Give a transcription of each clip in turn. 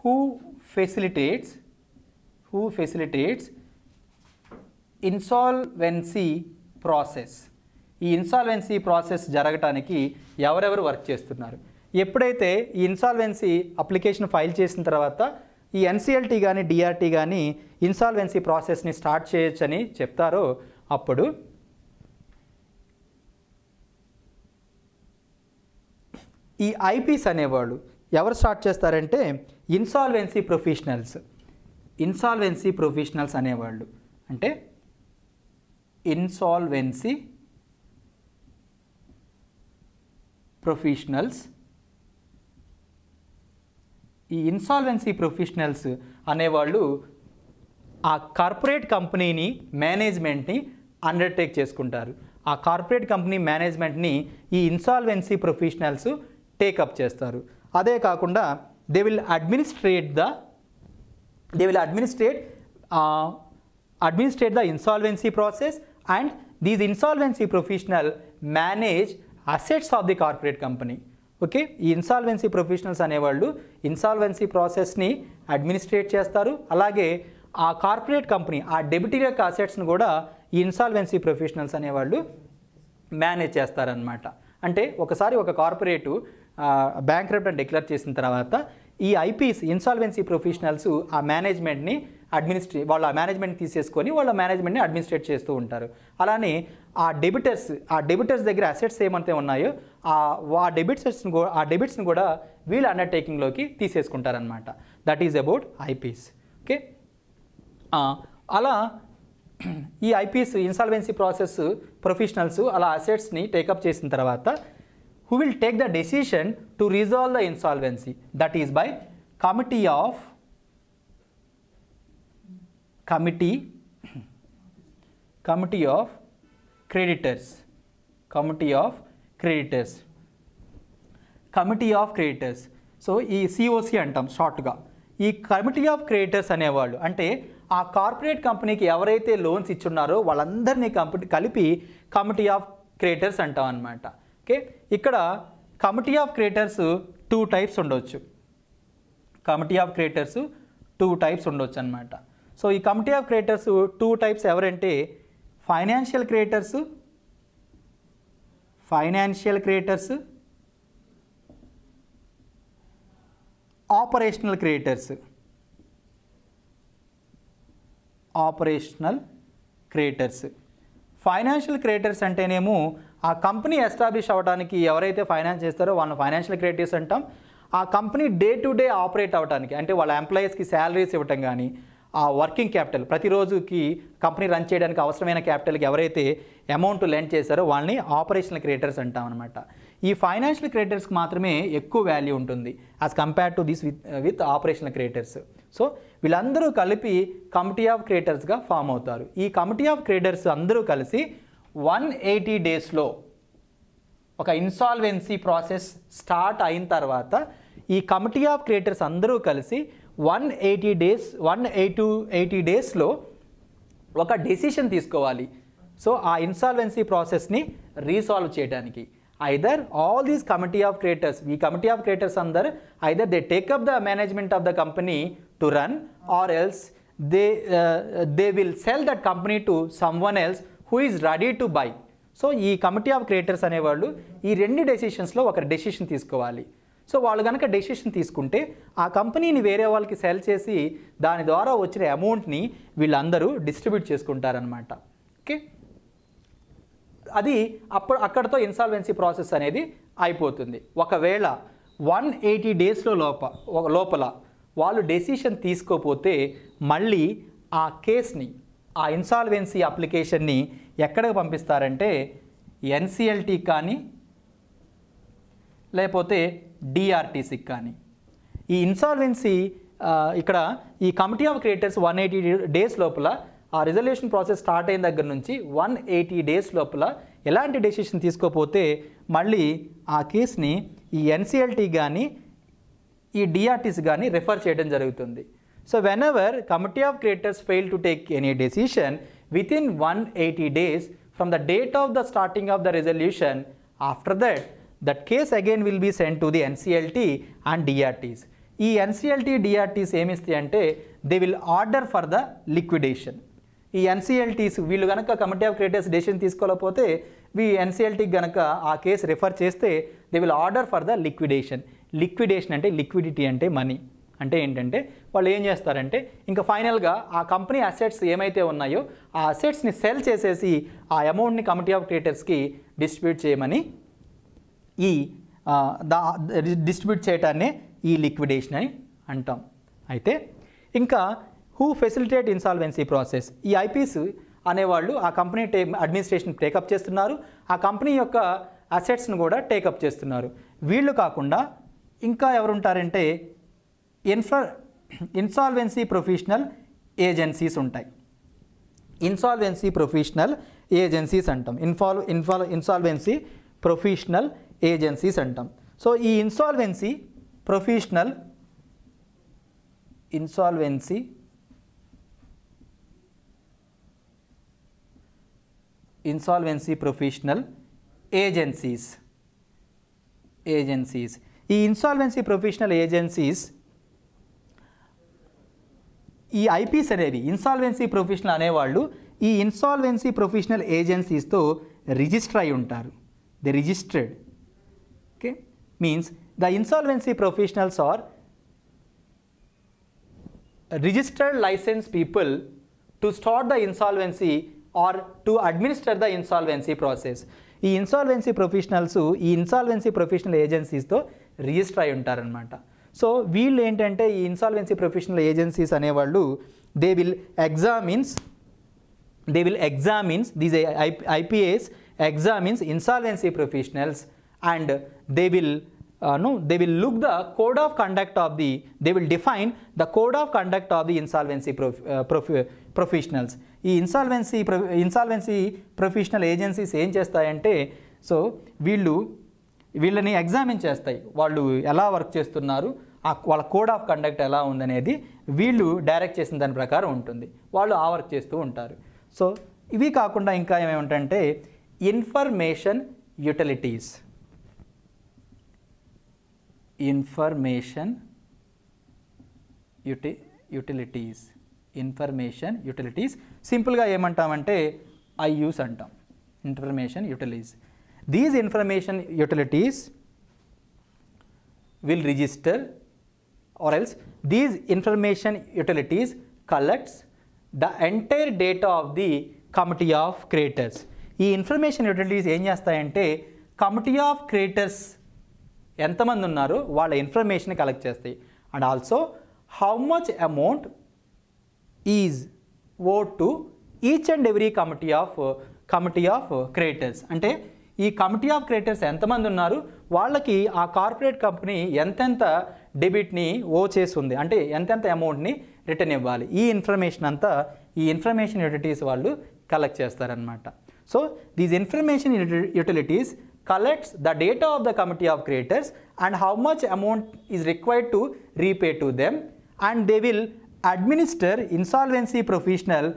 who facilitates who facilitates insolvency process ఈ insolvency process జరగటానికి ఎవరెవరు వర్క్ చేస్తున్నారు ఎప్పుడైతే ఈ ఇన్సాల్వెన్సీ అప్లికేషన్ ఫైల్ చేసిన తర్వాత ఈ ఎన్సిఎల్టీ కానీ డిఆర్టీ కానీ ఇన్సాల్వెన్సీ ప్రాసెస్ని స్టార్ట్ చేయొచ్చని చెప్తారో అప్పుడు ఈ ఐపీస్ అనేవాళ్ళు ఎవరు స్టార్ట్ చేస్తారంటే ఇన్సాల్వెన్సీ ప్రొఫెషనల్స్ ఇన్సాల్వెన్సీ ప్రొఫెషనల్స్ అనేవాళ్ళు అంటే ఇన్సాల్వెన్సీ ప్రొఫెషనల్స్ ఈ ఇన్సాల్వెన్సీ ప్రొఫెషనల్స్ అనేవాళ్ళు ఆ కార్పొరేట్ కంపెనీని మేనేజ్మెంట్ని అండర్టేక్ చేసుకుంటారు ఆ కార్పొరేట్ కంపెనీ మేనేజ్మెంట్ని ఈ ఇన్సాల్వెన్సీ ప్రొఫెషనల్స్ టేకప్ చేస్తారు అదే కాకుండా they will administrate the they will administrate administrate the insolvency process and these insolvency professional manage assets of the corporate company okay ఈ ఇన్సాల్వెన్సీ ప్రొఫెషనల్స్ అనేవాళ్ళు insolvency ప్రాసెస్ని administrate చేస్తారు అలాగే ఆ కార్పొరేట్ కంపెనీ ఆ డెబిటీ యొక్క అసెట్స్ను కూడా ఈ ఇన్సాల్వెన్సీ ప్రొఫెషనల్స్ అనేవాళ్ళు మేనేజ్ చేస్తారనమాట అంటే ఒకసారి ఒక కార్పొరేటు బ్యాంక్ రప్ట్ డిక్లేర్ చేసిన తర్వాత ఈ ఐపీస్ ఇన్సాల్వెన్సీ ప్రొఫెషనల్స్ ఆ మేనేజ్మెంట్ని అడ్మినిస్ట్రే వాళ్ళ మేనేజ్మెంట్ తీసేసుకొని వాళ్ళ మేనేజ్మెంట్ని అడ్మినిస్ట్రేట్ చేస్తూ ఉంటారు అలానే ఆ డెబిటర్స్ ఆ డెబిటర్స్ దగ్గర అసెట్స్ ఏమైతే ఉన్నాయో ఆ డెబిట్స్ని కూడా ఆ డెబిట్స్ని కూడా వీళ్ళ అండర్టేకింగ్లోకి తీసేసుకుంటారనమాట that is about IPs okay అలా ఈ ఐపీఎస్ ఇన్సాల్వెన్సీ ప్రాసెస్ ప్రొఫెషనల్స్ అలా అసెట్స్ని టేకప్ చేసిన తర్వాత who will take the decision to resolve the insolvency that is by committee of committee committee of creditors committee of creditors committee of creditors so ఈ COC అంటాం షార్ట్గా ఈ committee of creditors అనేవాళ్ళు అంటే ఆ కార్పొరేట్ కంపెనీకి ఎవరైతే లోన్స్ ఇచ్చున్నారో వాళ్ళందరినీ కంపెనీ కలిపి కమిటీ ఆఫ్ క్రియేటర్స్ అంటాం అనమాట ఓకే ఇక్కడ committee of creditors two types ఉండొచ్చు committee of creditors two types ఉండొచ్చు అనమాట సో ఈ committee of creditors two types ఎవరంటే financial creditors financial creditors operational creditors operational creditors financial creditors అంటేనేమో ఆ కంపెనీ ఎస్టాబ్లిష్ అవ్వడానికి ఎవరైతే ఫైనాన్స్ చేస్తారో వాళ్ళని ఫైనాన్షియల్ క్రియేటివ్స్ అంటాం ఆ company day to day operate అవ్వడానికి అంటే వాళ్ళ ఎంప్లాయీస్కి శాలరీస్ ఇవ్వటం కానీ ఆ వర్కింగ్ క్యాపిటల్ ప్రతిరోజుకి కంపెనీ రన్ చేయడానికి అవసరమైన క్యాపిటల్కి ఎవరైతే అమౌంట్ లెండ్ చేశారో వాళ్ళని ఆపరేషనల్ క్రియేటర్స్ అంటాం అనమాట ఈ ఫైనాన్షియల్ క్రియేటర్స్కి మాత్రమే ఎక్కువ వాల్యూ ఉంటుంది as compare to this with with operational creditors so వీళ్ళందరూ కలిపి కమిటీ ఆఫ్ క్రియేటర్స్గా ఫామ్ అవుతారు ఈ కమిటీ ఆఫ్ క్రియేటర్స్ అందరూ కలిసి వన్ ఎయిటీ డేస్లో ఒక ఇన్సాల్వెన్సీ ప్రాసెస్ స్టార్ట్ అయిన తర్వాత ఈ కమిటీ ఆఫ్ క్రియేటర్స్ అందరూ కలిసి one eighty days one eighty eighty డేస్లో ఒక డెసిషన్ తీసుకోవాలి సో ఆ ఇన్సాల్వెన్సీ ప్రాసెస్ని రీసాల్వ్ చేయడానికి either all these committee of creditors ఈ కమిటీ ఆఫ్ క్రియేటర్స్ అందరు either they take up the management of the company to run or else they they will sell that company to someone else who is ready to buy so ఈ committee of creditors అనేవాళ్ళు ఈ రెండు డెసిషన్స్లో ఒక decision తీసుకోవాలి so వాళ్ళు కనుక decision తీసుకుంటే ఆ కంపెనీని వేరే వాళ్ళకి సెల్ చేసి దాని ద్వారా వచ్చిన అమౌంట్ని వీళ్ళందరూ డిస్ట్రిబ్యూట్ చేసుకుంటారనమాట ఓకే అది అప్పుడు అక్కడతో ఇన్సాల్వెన్సీ ప్రాసెస్ అనేది అయిపోతుంది ఒకవేళ వన్ ఎయిటీ డేస్లో లోప లోపల వాళ్ళు డెసిషన్ తీసుకోపోతే మళ్ళీ ఆ కేస్ని ఆ ఇన్సాల్వెన్సీ అప్లికేషన్ని ఎక్కడికి పంపిస్తారంటే ఎన్సిఎల్టీ కానీ లేకపోతే డిఆర్టీసీకి కానీ ఈ ఇన్సాల్వెన్సీ ఇక్కడ ఈ committee of creditors one eighty days లోపల ఆ రిజల్యూషన్ ప్రాసెస్ స్టార్ట్ అయిన దగ్గర నుంచి వన్ ఎయిటీ డేస్ లోపల ఎలాంటి డెసిషన్ తీసుకోకపోతే మళ్ళీ ఆ కేసుని ఈ ఎన్సిఎల్టీ కానీ ఈ డిఆర్టీసీ కానీ రిఫర్ చేయడం జరుగుతుంది So whenever committee of creditors fail to take any decision within 180 days from the date of the starting of the resolution, after that, that case again will be sent to the NCLT and DRTs. ఈ NCLT DRTs ఏమిస్తాయి అంటే they will order for the liquidation ఈ NCLTs వీళ్ళు కనుక committee of creditors decision తీసుకోలేకపోతే we ఎన్సిఎల్టీకి కనుక ఆ కేసు రిఫర్ చేస్తే they will order for the liquidation liquidation అంటే లిక్విడిటీ అంటే మనీ అంటే ఏంటంటే వాళ్ళు ఏం చేస్తారంటే ఇంకా ఫైనల్గా ఆ కంపెనీ అసెట్స్ ఏమైతే ఉన్నాయో ఆ అసెట్స్ని సెల్ చేసేసి ఆ అమౌంట్ని కమిటీ ఆఫ్ క్రియేటర్స్కి డిస్ట్రిబ్యూట్ చేయమని ఈ డిస్ట్రిబ్యూట్ చేయటాన్ని ఈ లిక్విడేషన్ అని అంటాం అయితే ఇంకా హూ ఫెసిలిటేట్ ఇన్సాల్వెన్సీ ప్రాసెస్ ఈ ఐపీస్ అనేవాళ్ళు ఆ కంపెనీ టే అడ్మినిస్ట్రేషన్ టేకప్ చేస్తున్నారు ఆ కంపెనీ యొక్క అసెట్స్ను కూడా టేకప్ చేస్తున్నారు వీళ్ళు కాకుండా ఇంకా ఎవరుంటారంటే insolvency professional agency untai insolvency professional agencies antam Infol Infol insolvency professional agencies antam so ee insolvency professional insolvency insolvency professional agencies agencies ee insolvency professional agencies ఈ ఐపీస్ అనేవి ఇన్సాల్వెన్సీ ప్రొఫెషనల్ అనేవాళ్ళు ఈ insolvency professional ఏజెన్సీస్తో register అయి ఉంటారు the registered okay means the insolvency professionals are registered license people to start the insolvency or to administer the insolvency process ఈ insolvency professionals ఈ insolvency professional ఏజెన్సీస్తో register అయి ఉంటారనమాట సో వీళ్ళు ఏంటంటే ఈ ఇన్సాల్వెన్సీ ప్రొఫెషనల్ ఏజెన్సీస్ అనేవాళ్ళు they will examines they will examines these I IPs examines insolvency professionals and they will no they will look the code of conduct of the they will define the code of conduct of the insolvency prof, uh, uh ఈ insolvency insolvency professional agencies ఏం చేస్తాయంటే so వీళ్ళు వీళ్ళని examine చేస్తాయి వాళ్ళు ఎలా work చేస్తున్నారు వాళ్ళ కోడ్ ఆఫ్ కండక్ట్ ఎలా ఉందనేది వీళ్ళు డైరెక్ట్ చేసిన దాని ప్రకారం ఉంటుంది వాళ్ళు ఆ వర్క్ చేస్తూ ఉంటారు సో ఇవి కాకుండా ఇంకా ఏమేమిటంటే ఇన్ఫర్మేషన్ యూటిలిటీస్ ఇన్ఫర్మేషన్ యుటి యుటిలిటీస్ ఇన్ఫర్మేషన్ యుటిలిటీస్ సింపుల్గా ఏమంటామంటే ఐ యూస్ అంటాం information utilities these information utilities will register or else these information utilities collects the entire data of the committee of creators. ఈ ఇన్ఫర్మేషన్ యూటిలిటీస్ ఏం చేస్తాయంటే committee of creditors ఎంతమంది ఉన్నారు వాళ్ళ information collect చేస్తాయి and also how much amount is owe to each and every committee of committee of creditors అంటే ఈ committee of creditors ఎంతమంది ఉన్నారు వాళ్ళకి ఆ కార్పొరేట్ కంపెనీ ఎంతెంత డెబిట్ని ఓ చేసి ఉంది అంటే ఎంతెంత అమౌంట్ని రిటర్న్ ఇవ్వాలి ఈ ఇన్ఫర్మేషన్ అంతా ఈ ఇన్ఫర్మేషన్ యూటిలిటీస్ వాళ్ళు కలెక్ట్ చేస్తారనమాట so these information utilities collects the data of the committee of creditors and how much amount is required to repay to them and they will administer insolvency professional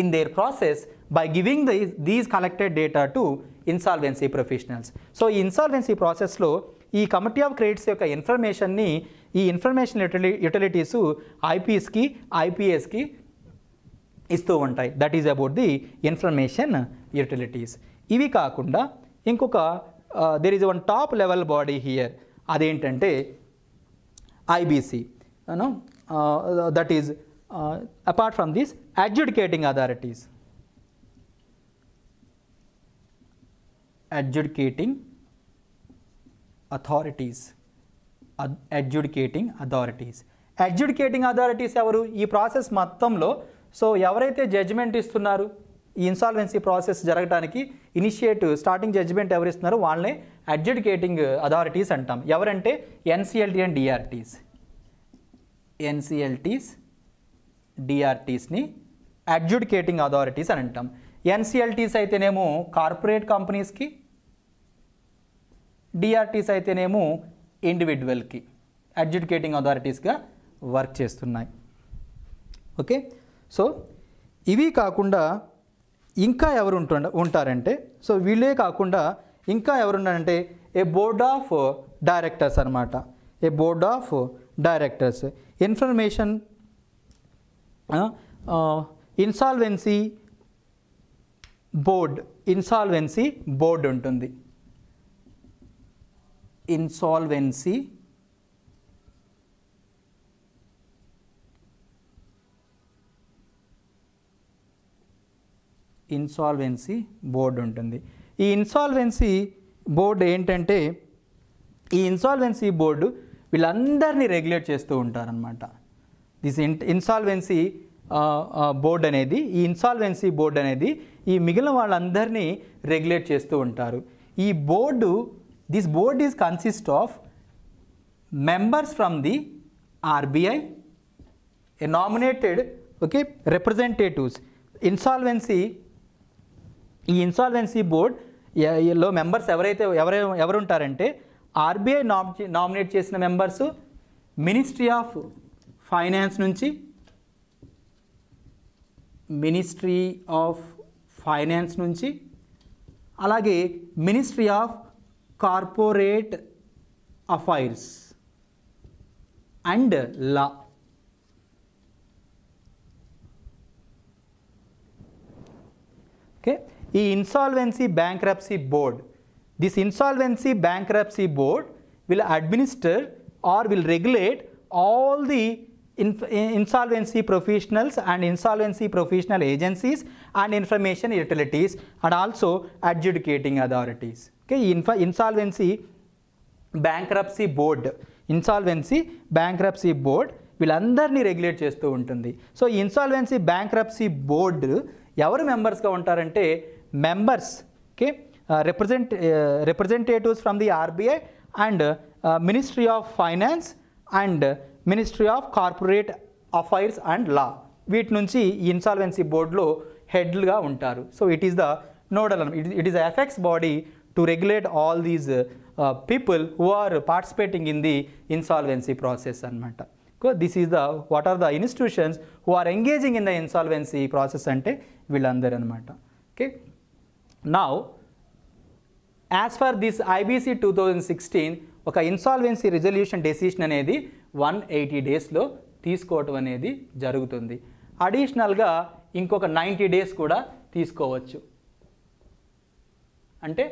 in their process by giving the, these collected data to insolvency professionals so ఈ insolvency ప్రాసెస్లో ఈ committee of credits యొక్క ఇన్ఫర్మేషన్ని ఈ information యుటిలి utilities ఐపీఎస్కి ఐపీఎస్కి ఇస్తూ ఉంటాయి that is about the information utilities ఇవి కాకుండా ఇంకొక there is one top level body here అదేంటంటే IBC that is Uh, apart from these adjudicating authorities. Adjudicating authorities. Adjudicating authorities adjudicating authorities ఎవరు ఈ ప్రాసెస్ మొత్తంలో సో ఎవరైతే జడ్జిమెంట్ ఇస్తున్నారు ఈ ఇన్సాల్వెన్సీ ప్రాసెస్ జరగడానికి ఇనిషియేటివ్ స్టార్టింగ్ జడ్జిమెంట్ ఎవరు ఇస్తున్నారో వాళ్ళనే అడ్జుడికేటింగ్ అథారిటీస్ అంటాం ఎవరంటే ఎన్సిఎల్టీ అండ్ డిఆర్టీస్ ఎన్సిఎల్టీస్ డిఆర్టీస్ని అడ్జుడికేటింగ్ అథారిటీస్ అని అంటాం ఎన్సిఎల్టీస్ అయితేనేమో కార్పొరేట్ కంపెనీస్కి డిఆర్టీస్ అయితేనేమో ఇండివిజువల్కి అడ్జుడికేటింగ్ అథారిటీస్గా వర్క్ చేస్తున్నాయి ఓకే సో ఇవి కాకుండా ఇంకా ఎవరు ఉంటుండ ఉంటారంటే సో వీళ్ళే కాకుండా ఇంకా ఎవరున్నారంటే ఏ బోర్డ్ ఆఫ్ డైరెక్టర్స్ అనమాట a board of directors information insolvency board insolvency board ఉంటుంది ఇన్సాల్వెన్సీ ఇన్సాల్వెన్సీ బోర్డు ఉంటుంది ఈ ఇన్సాల్వెన్సీ బోర్డు ఏంటంటే ఈ ఇన్సాల్వెన్సీ బోర్డు వీళ్ళందరినీ రెగ్యులేట్ చేస్తూ ఉంటారనమాట దిస్ ఇన్ ఇన్సాల్వెన్సీ బోర్డ్ అనేది ఈ ఇన్సాల్వెన్సీ బోర్డ్ అనేది ఈ మిగిలిన వాళ్ళందరినీ రెగ్యులేట్ చేస్తూ ఉంటారు ఈ board this board is consist of members from the RBI a nominated okay representatives insolvency ఈ ఇన్సాల్వెన్సీ బోర్డ్ లో మెంబర్స్ ఎవరైతే ఎవరు ఉంటారంటే ఆర్బీఐ నామినేట్ చేసిన మెంబర్సు మినిస్ట్రీ ఆఫ్ ఫైనాన్స్ నుంచి మినిస్ట్రీ ఆఫ్ ఫైనాన్స్ నుంచి అలాగే ministry of corporate affairs and law okay ఈ insolvency bankruptcy board this insolvency bankruptcy board will administer or will regulate all the ఇన్ఫ insolvency professionals and insolvency professional agencies and information utilities and also adjudicating authorities okay ఇన్ఫ insolvency bankruptcy board insolvency bankruptcy board వీళ్ళందరినీ regulate చేస్తూ ఉంటుంది so insolvency bankruptcy board ఎవరు మెంబర్స్గా ఉంటారంటే members okay represent representatives from the RBI and ministry of finance and ministry of corporate affairs and law వీటి నుంచి insolvency బోర్డులో హెడ్గా ఉంటారు so it is the nodal it it is effects body to regulate all these people who are participating in the insolvency process అనమాట this is the what are the institutions who are engaging in the insolvency process అంటే వీళ్ళందరూ అనమాట okay నా as for this IBC two thousand sixteen ఒక insolvency resolution decision అనేది one eighty డేస్లో తీసుకోవటం అనేది జరుగుతుంది అడిషనల్గా ఇంకొక నైంటీ డేస్ కూడా తీసుకోవచ్చు అంటే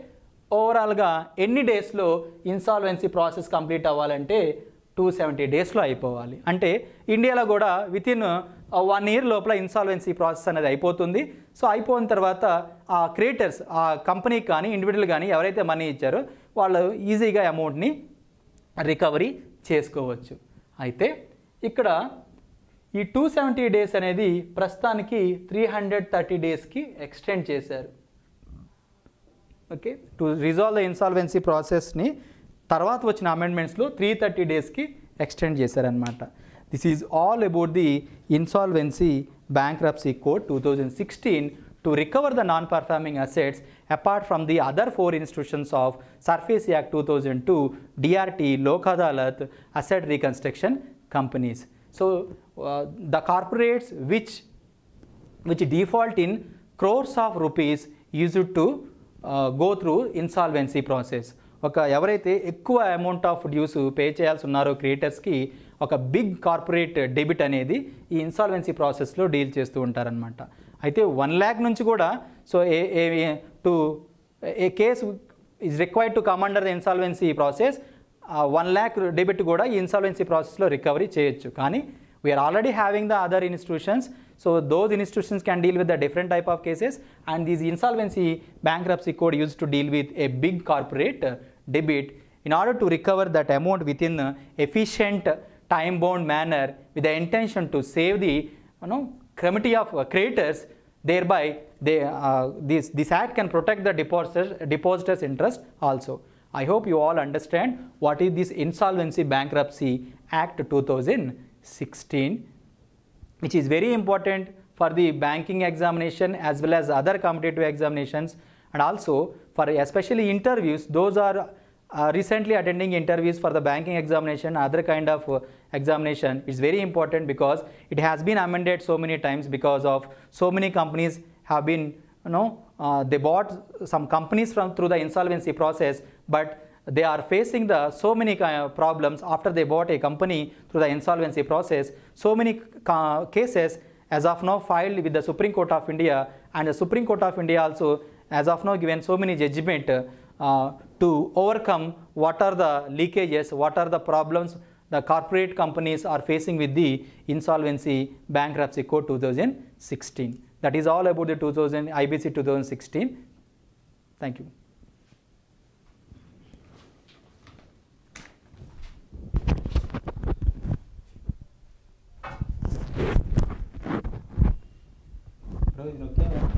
ఓవరాల్గా ఎన్ని డేస్లో ఇన్సాల్వెన్సీ ప్రాసెస్ కంప్లీట్ అవ్వాలంటే టూ సెవెంటీ డేస్లో అయిపోవాలి అంటే ఇండియాలో కూడా వితిన్ వన్ ఇయర్ లోపల ఇన్సాల్వెన్సీ ప్రాసెస్ అనేది అయిపోతుంది సో అయిపోయిన తర్వాత ఆ క్రియేటర్స్ ఆ కంపెనీ కానీ ఇండివిజువల్ కానీ ఎవరైతే మనీ ఇచ్చారో వాళ్ళు ఈజీగా అమౌంట్ని రికవరీ చేసుకోవచ్చు అయితే ఇక్కడ ఈ టూ సెవెంటీ డేస్ అనేది ప్రస్తుతానికి త్రీ హండ్రెడ్ థర్టీ డేస్కి ఎక్స్టెండ్ చేశారు okay to resolve the insolvency ప్రాసెస్ని తర్వాత వచ్చిన అమెండ్మెంట్స్లో త్రీ థర్టీ డేస్కి ఎక్స్టెండ్ చేశారనమాట this is all about the insolvency bankruptcy code two thousand sixteen to recover the non-performing assets apart from the other four institutions of Surface Act 2002, DRT, Lok Adalat, Asset Reconstruction Companies. So, uh, the corporates which, which default in crores of rupees used to uh, go through insolvency process. ఒక ఎవరైతే ఎక్కువ amount of dues pay చేయాల్సి ఉన్నారో క్రియేటర్స్కి ఒక big corporate debit అనేది ఈ insolvency ప్రాసెస్లో deal చేస్తూ ఉంటారనమాట అయితే వన్ ల్యాక్ నుంచి కూడా so a a to a case is required to come under the insolvency process one lakh debit కూడా ఈ ఇన్సాల్వెన్సీ ప్రాసెస్లో రికవరీ చేయొచ్చు కానీ we're already having the other institutions so those institutions can deal with the different type of cases and these insolvency bankruptcy code use to deal with a big corporate debit in order to recover that amount within efficient time bound manner with the intention to save the you know committee of uh, creators. thereby they, uh, this, this act can protect the depositors, depositors interest also. I hope you all understand what is this Insolvency Bankruptcy Act 2016 which is very important for the banking examination as well as other competitive examinations and also for especially interviews those are uh, recently attending interviews for the banking examination, other kind of uh, examination, it's very important because it has been amended so many times because of so many companies have been, you know, uh, they bought some companies from through the insolvency process, but they are facing the so many kind of problems after they bought a company through the insolvency process. So many cases as of now filed with the Supreme Court of India and the Supreme Court of India also as of now given so many judgment uh, uh, to overcome what are the leakages, what are the problems the corporate companies are facing with the insolvency bankruptcy code 2016. That is all about the 2000 IBC 2016. Thank you. Gracias.